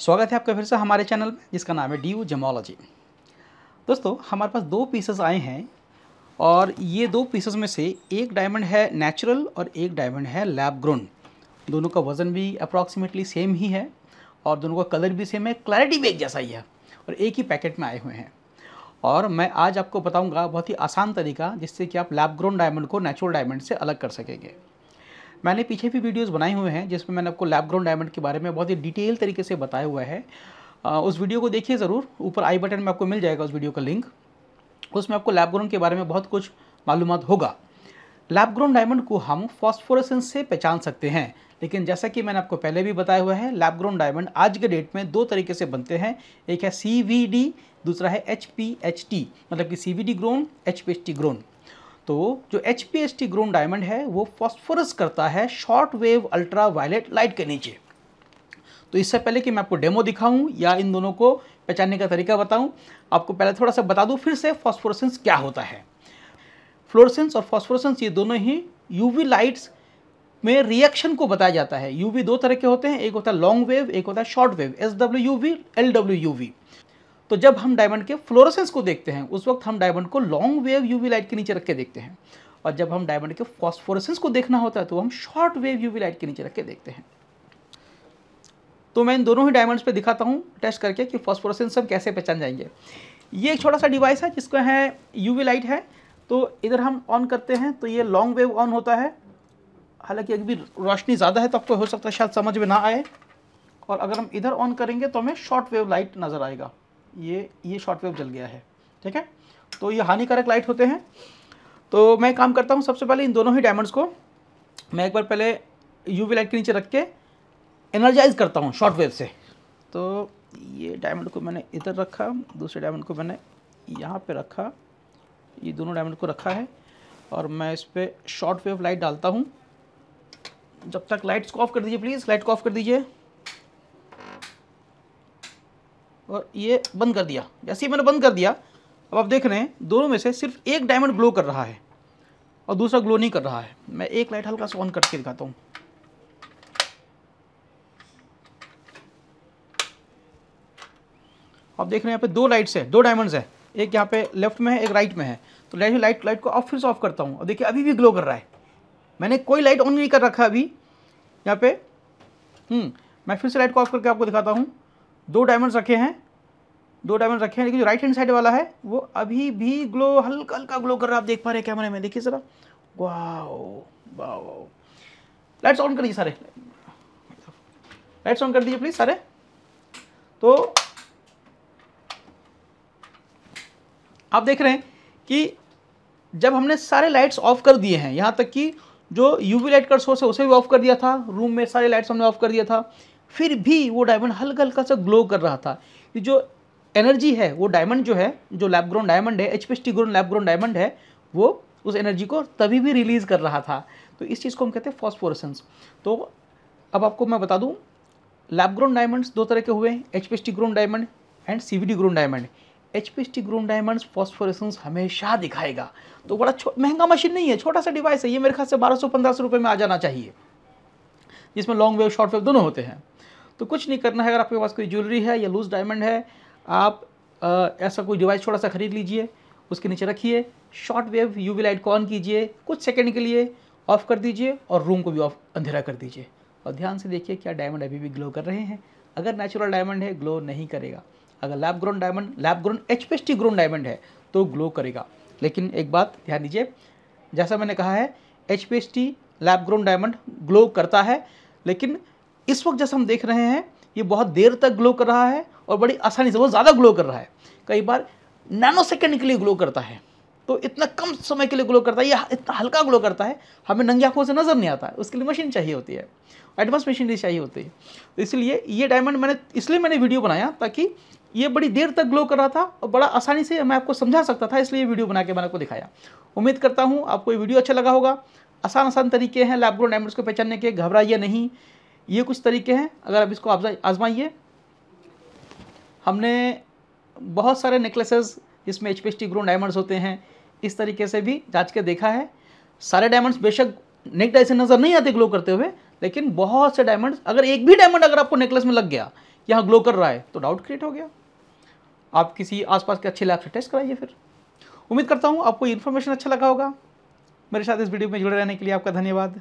स्वागत है आपका फिर से हमारे चैनल में जिसका नाम है डी यू जेमोलॉजी दोस्तों हमारे पास दो पीसेस आए हैं और ये दो पीसेस में से एक डायमंड है नेचुरल और एक डायमंड है लैब ग्रोन दोनों का वज़न भी अप्रॉक्सीमेटली सेम ही है और दोनों का कलर भी सेम है क्लैरिटी भी एक जैसा ही है और एक ही पैकेट में आए हुए हैं और मैं आज आपको बताऊंगा बहुत ही आसान तरीका जिससे कि आप लैब ग्रोन डायमंड को नेचुरल डायमंड से अलग कर सकेंगे मैंने पीछे भी वीडियोस बनाए हुए हैं जिसमें मैंने आपको लैब ग्राउंड डायमंड के बारे में बहुत ही डिटेल तरीके से बताया हुआ है आ, उस वीडियो को देखिए ज़रूर ऊपर आई बटन में आपको मिल जाएगा उस वीडियो का लिंक उसमें आपको लैब ग्राउंड के बारे में बहुत कुछ मालूम होगा लैब ग्राउंड डायमंड को हम फॉस्फोरसेंस से पहचान सकते हैं लेकिन जैसा कि मैंने आपको पहले भी बताया हुआ है लैब ग्राउंड डायमंड आज के डेट में दो तरीके से बनते हैं एक है सी दूसरा है एच मतलब कि C V D grown H grown तो जो H P S T grown diamond है वो फॉस्फोरस करता है short wave ultraviolet light के नीचे तो इससे पहले कि मैं आपको डेमो दिखाऊं या इन दोनों को पहचानने का तरीका बताऊं आपको पहले थोड़ा सा बता दूं फिर से फॉस्फोरसेंस क्या होता है फ्लोरसेंस और फॉस्फोरसेंस ये दोनों ही यूवी लाइट्स में रिएक्शन को बताया जाता है यूवी दो तरह के होते हैं एक होता है लॉन्ग वेव एक होता है short wave S W W U V तो जब हम डायमंड के फ्लोरोसेंस को देखते हैं उस वक्त हम डायमंड को लॉन्ग वेव यूवी लाइट के नीचे रख के देखते हैं और जब हम डायमंड के फॉस्फोरेसेंस को देखना होता है तो हम शॉर्ट वेव यूवी लाइट के नीचे रख के देखते हैं तो मैं इन दोनों ही डायमंड्स पे दिखाता हूँ टेस्ट करके कि फॉस्फोरेसेंस हम कैसे पहचान जाएंगे ये एक छोटा सा डिवाइस है जिसका है यू लाइट है तो इधर हम ऑन करते हैं तो ये लॉन्ग वेव ऑन होता है हालांकि अभी रोशनी ज़्यादा है तो आपको हो सकता है शायद समझ में ना आए और अगर हम इधर ऑन करेंगे तो हमें शॉर्ट वेव लाइट नज़र आएगा ये ये शॉर्ट वेव जल गया है ठीक है तो ये हानिकारक लाइट होते हैं तो मैं काम करता हूँ सबसे पहले इन दोनों ही डायमंड्स को मैं एक बार पहले वी लाइट के नीचे रख के एनर्जाइज करता हूँ शॉर्ट वेव से तो ये डायमंड को मैंने इधर रखा दूसरे डायमंड को मैंने यहाँ पे रखा ये दोनों डायमंड को रखा है और मैं इस पर शॉर्ट वेव लाइट डालता हूँ जब तक लाइट्स को ऑफ कर दीजिए प्लीज़ लाइट को ऑफ कर दीजिए और ये बंद कर दिया जैसे ही मैंने बंद कर दिया अब आप देख रहे हैं दोनों में से सिर्फ एक डायमंड ग्लो कर रहा है और दूसरा ग्लो नहीं कर रहा है मैं एक लाइट हल्का सा ऑन करके दिखाता हूँ आप देख रहे हैं यहाँ पे दो लाइट्स है दो डायमंड्स है एक यहाँ पे लेफ्ट में है एक राइट में है तो लाइट लाइट लाइट को ऑफ फिर से ऑफ करता हूँ और देखिए अभी भी ग्लो कर रहा है मैंने कोई लाइट ऑन नहीं कर रखा अभी यहाँ पे हम्म, मैं फिर से लाइट को ऑफ करके आपको दिखाता हूँ दो डायमंड्स रखे हैं दो डायमंड रखे हैं लेकिन जो राइट हैंड साइड वाला है वो अभी भी ग्लो हल्का हल्का ग्लो कर रहा है आप देख पा रहे कैमरे में देखिए ज़रा वाह लाइट्स ऑन कर दीजिए सारे लाइट्स ऑन कर दीजिए प्लीज़ सारे तो आप देख रहे हैं कि जब हमने सारे लाइट्स ऑफ कर दिए हैं यहाँ तक कि जो यूवी लाइट का सोर्स है उसे भी ऑफ कर दिया था रूम में सारे लाइट्स हमने ऑफ कर दिया था फिर भी वो डायमंड हल्का हल्का सा ग्लो कर रहा था ये जो एनर्जी है वो डायमंड जो है जो लैब ग्रोन डायमंड है H P S T grown lab grown diamond है वो उस एनर्जी को तभी भी रिलीज़ कर रहा था तो इस चीज़ को हम कहते हैं फॉस्फोरसेंस तो अब आपको मैं बता दूँ लैब ग्रोन डायमंड्स दो तरह के हुए हैं H P S T grown diamond and C V D grown diamond H P S T grown diamonds phosphorescence हमेशा दिखाएगा तो बड़ा महंगा मशीन नहीं है छोटा सा डिवाइस है ये मेरे ख्याल से बारह सौ पंद्रह सौ रुपये में आ जाना चाहिए जिसमें लॉन्ग वेव शॉर्ट वेव दोनों होते हैं तो कुछ नहीं करना है अगर आपके पास कोई ज्वेलरी है या लूज डायमंड है आप आ, ऐसा कोई डिवाइस छोटा सा खरीद लीजिए उसके नीचे रखिए short wave U V light on कीजिए कुछ सेकेंड के लिए ऑफ़ कर दीजिए और रूम को भी ऑफ अंधेरा कर दीजिए और ध्यान से देखिए क्या डायमंड अभी भी ग्लो कर रहे हैं अगर नेचुरल डायमंड है ग्लो नहीं करेगा अगर lab grown diamond lab grown H P grown diamond है तो ग्लो करेगा लेकिन एक बात ध्यान दीजिए जैसा मैंने कहा है H P lab grown diamond glow करता है लेकिन इस वक्त जैसे हम देख रहे हैं ये बहुत देर तक ग्लो कर रहा है और बड़ी आसानी से बहुत ज़्यादा ग्लो कर रहा है कई बार नैनो सेकेंड के लिए ग्लो करता है तो इतना कम समय के लिए ग्लो करता है या इतना हल्का ग्लो करता है हमें नंगी आंखों से नज़र नहीं आता है उसके लिए मशीन चाहिए होती है एडवांस मशीनरी चाहिए होती है तो इसलिए ये डायमंड मैंने इसलिए मैंने वीडियो बनाया ताकि ये बड़ी देर तक ग्लो कर रहा था और बड़ा आसानी से मैं आपको समझा सकता था इसलिए वीडियो बना के मैंने आपको दिखाया उम्मीद करता हूँ आपको ये वीडियो अच्छा लगा होगा आसान आसान तरीके हैं लैब ग्रो डायमंड्स को पहचानने के घबराइए नहीं ये कुछ तरीके हैं अगर आप इसको आजमाइए हमने बहुत सारे नेकलेसेस जिसमें H P H T grown diamonds होते हैं इस तरीके से भी जांच के देखा है सारे डायमंड्स बेशक नेक डाई से नज़र नहीं आते ग्लो करते हुए लेकिन बहुत से डायमंड्स अगर एक भी डायमंड अगर आपको नेकलेस में लग गया यहाँ ग्लो कर रहा है तो डाउट क्रिएट हो गया आप किसी आसपास के अच्छे लैब से टेस्ट कराइए फिर उम्मीद करता हूँ आपको इन्फॉर्मेशन अच्छा लगा होगा मेरे साथ इस वीडियो में जुड़े रहने के लिए आपका धन्यवाद